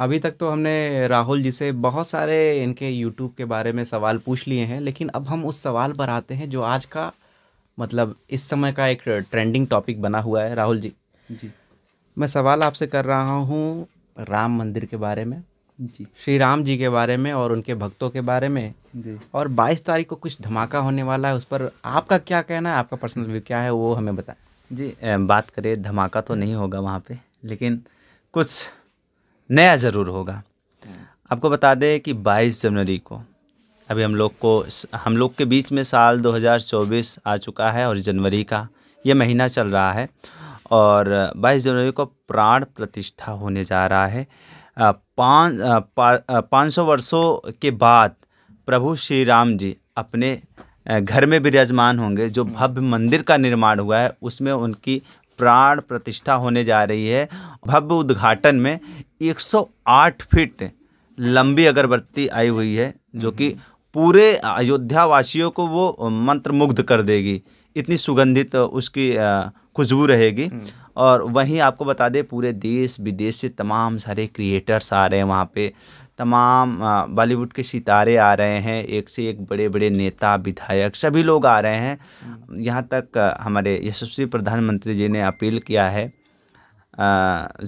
अभी तक तो हमने राहुल जी से बहुत सारे इनके यूट्यूब के बारे में सवाल पूछ लिए हैं लेकिन अब हम उस सवाल पर आते हैं जो आज का मतलब इस समय का एक ट्रेंडिंग टॉपिक बना हुआ है राहुल जी जी मैं सवाल आपसे कर रहा हूँ राम मंदिर के बारे में जी श्री राम जी के बारे में और उनके भक्तों के बारे में जी और 22 तारीख को कुछ धमाका होने वाला है उस पर आपका क्या कहना है आपका पर्सनल व्यू क्या है वो हमें बताएं जी बात करें धमाका तो नहीं होगा वहाँ पे लेकिन कुछ नया ज़रूर होगा हाँ। आपको बता दें कि 22 जनवरी को अभी हम लोग को हम लोग के बीच में साल 2024 आ चुका है और जनवरी का ये महीना चल रहा है और 22 जनवरी को प्राण प्रतिष्ठा होने जा रहा है पाँच पाँच सौ वर्षों के बाद प्रभु श्री राम जी अपने घर में विराजमान होंगे जो भव्य मंदिर का निर्माण हुआ है उसमें उनकी प्राण प्रतिष्ठा होने जा रही है भव्य उद्घाटन में 108 फीट लंबी अगरबत्ती आई हुई है जो कि पूरे अयोध्या वासियों को वो मंत्रमुग्ध कर देगी इतनी सुगंधित उसकी खुशबू रहेगी हम्म। और वहीं आपको बता दें पूरे देश विदेश से तमाम सारे क्रिएटर्स आ रहे हैं वहाँ पे तमाम बॉलीवुड के सितारे आ रहे हैं एक से एक बड़े बड़े नेता विधायक सभी लोग आ रहे हैं हम्म। यहाँ तक हमारे यशस्वी प्रधानमंत्री जी ने अपील किया है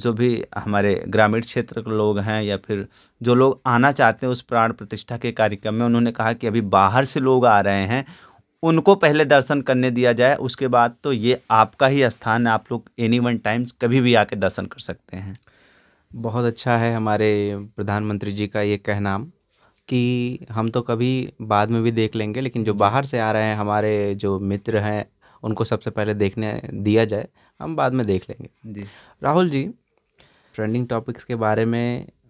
जो भी हमारे ग्रामीण क्षेत्र के लोग हैं या फिर जो लोग आना चाहते हैं उस प्राण प्रतिष्ठा के कार्यक्रम में उन्होंने कहा कि अभी बाहर से लोग आ रहे हैं उनको पहले दर्शन करने दिया जाए उसके बाद तो ये आपका ही स्थान है आप लोग एनी वन टाइम्स कभी भी आके दर्शन कर सकते हैं बहुत अच्छा है हमारे प्रधानमंत्री जी का ये कहना कि हम तो कभी बाद में भी देख लेंगे लेकिन जो बाहर से आ रहे हैं हमारे जो मित्र हैं उनको सबसे पहले देखने दिया जाए हम बाद में देख लेंगे जी राहुल जी ट्रेंडिंग टॉपिक्स के बारे में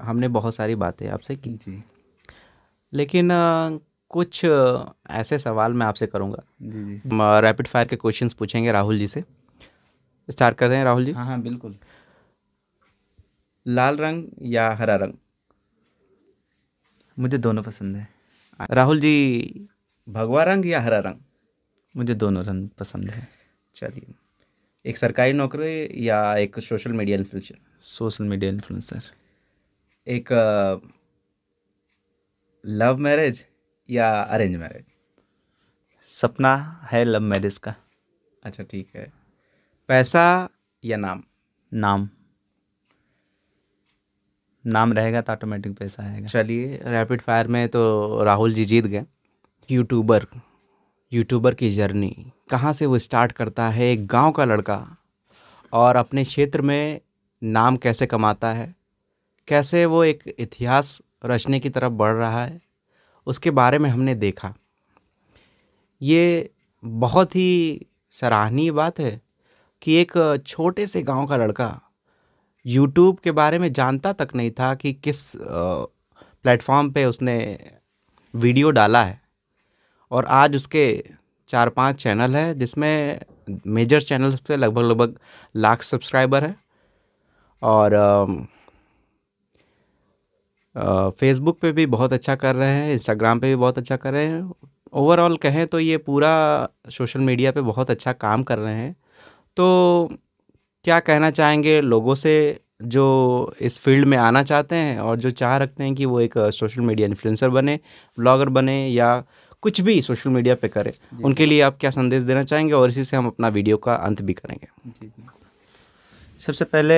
हमने बहुत सारी बातें आपसे की जी लेकिन कुछ ऐसे सवाल मैं आपसे करूँगा जी जी रैपिड फायर के क्वेश्चन पूछेंगे राहुल जी से स्टार्ट कर रहे हैं राहुल जी हाँ हाँ बिल्कुल लाल रंग या हरा रंग मुझे दोनों पसंद है राहुल जी भगवा रंग या हरा रंग मुझे दोनों रंग पसंद है चलिए एक सरकारी नौकरी या एक social media influencer social media influencer एक लव मैरिज या अरेंज मैरिज सपना है लव मैरिज का अच्छा ठीक है पैसा या नाम नाम नाम रहेगा तो ऑटोमेटिक पैसा आएगा चलिए रैपिड फायर में तो राहुल जी जीत गए यूट्यूबर यूट्यूबर की जर्नी कहाँ से वो स्टार्ट करता है एक गांव का लड़का और अपने क्षेत्र में नाम कैसे कमाता है कैसे वो एक इतिहास रचने की तरफ बढ़ रहा है उसके बारे में हमने देखा ये बहुत ही सराहनीय बात है कि एक छोटे से गांव का लड़का यूट्यूब के बारे में जानता तक नहीं था कि किस प्लेटफॉर्म पे उसने वीडियो डाला है और आज उसके चार पांच चैनल है जिसमें मेजर चैनल्स पे लगभग लगभग लाख सब्सक्राइबर हैं और फेसबुक पे भी बहुत अच्छा कर रहे हैं इंस्टाग्राम पे भी बहुत अच्छा कर रहे हैं ओवरऑल कहें तो ये पूरा सोशल मीडिया पे बहुत अच्छा काम कर रहे हैं तो क्या कहना चाहेंगे लोगों से जो इस फील्ड में आना चाहते हैं और जो चाह रखते हैं कि वो एक सोशल मीडिया इन्फ्लुएंसर बने ब्लॉगर बने या कुछ भी सोशल मीडिया पे करें उनके लिए आप क्या संदेश देना चाहेंगे और इसी से हम अपना वीडियो का अंत भी करेंगे जी जी सबसे पहले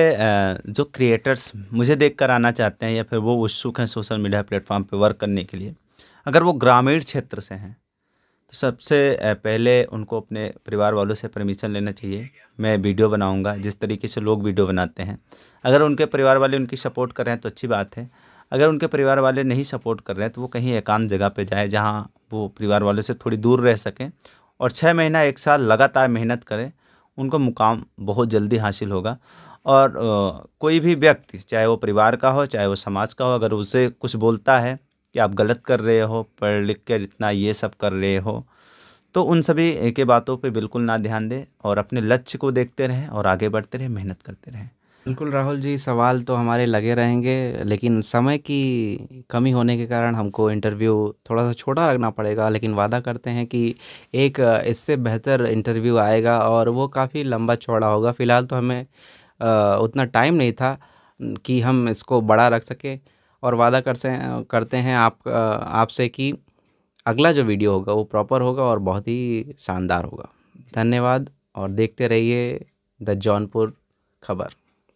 जो क्रिएटर्स मुझे देख कर आना चाहते हैं या फिर वो उत्सुक हैं सोशल मीडिया प्लेटफॉर्म पर वर्क करने के लिए अगर वो ग्रामीण क्षेत्र से हैं तो सबसे पहले उनको अपने परिवार वालों से परमिशन लेना चाहिए मैं वीडियो बनाऊंगा जिस तरीके से लोग वीडियो बनाते हैं अगर उनके परिवार वाले उनकी सपोर्ट कर रहे हैं तो अच्छी बात है अगर उनके परिवार वाले नहीं सपोर्ट कर रहे हैं तो वो कहीं एकांत जगह पर जाए जहाँ वो परिवार वालों से थोड़ी दूर रह सकें और छः महीना एक साल लगातार मेहनत करें उनको मुकाम बहुत जल्दी हासिल होगा और कोई भी व्यक्ति चाहे वो परिवार का हो चाहे वो समाज का हो अगर उसे कुछ बोलता है कि आप गलत कर रहे हो पढ़ लिख कर इतना ये सब कर रहे हो तो उन सभी के बातों पे बिल्कुल ना ध्यान दें और अपने लक्ष्य को देखते रहें और आगे बढ़ते रहें मेहनत करते रहें बिल्कुल राहुल जी सवाल तो हमारे लगे रहेंगे लेकिन समय की कमी होने के कारण हमको इंटरव्यू थोड़ा सा छोटा रखना पड़ेगा लेकिन वादा करते हैं कि एक इससे बेहतर इंटरव्यू आएगा और वो काफ़ी लंबा चौड़ा होगा फ़िलहाल तो हमें उतना टाइम नहीं था कि हम इसको बड़ा रख सकें और वादा कर से करते हैं आप आपसे कि अगला जो वीडियो होगा वो प्रॉपर होगा और बहुत ही शानदार होगा धन्यवाद और देखते रहिए द जौनपुर खबर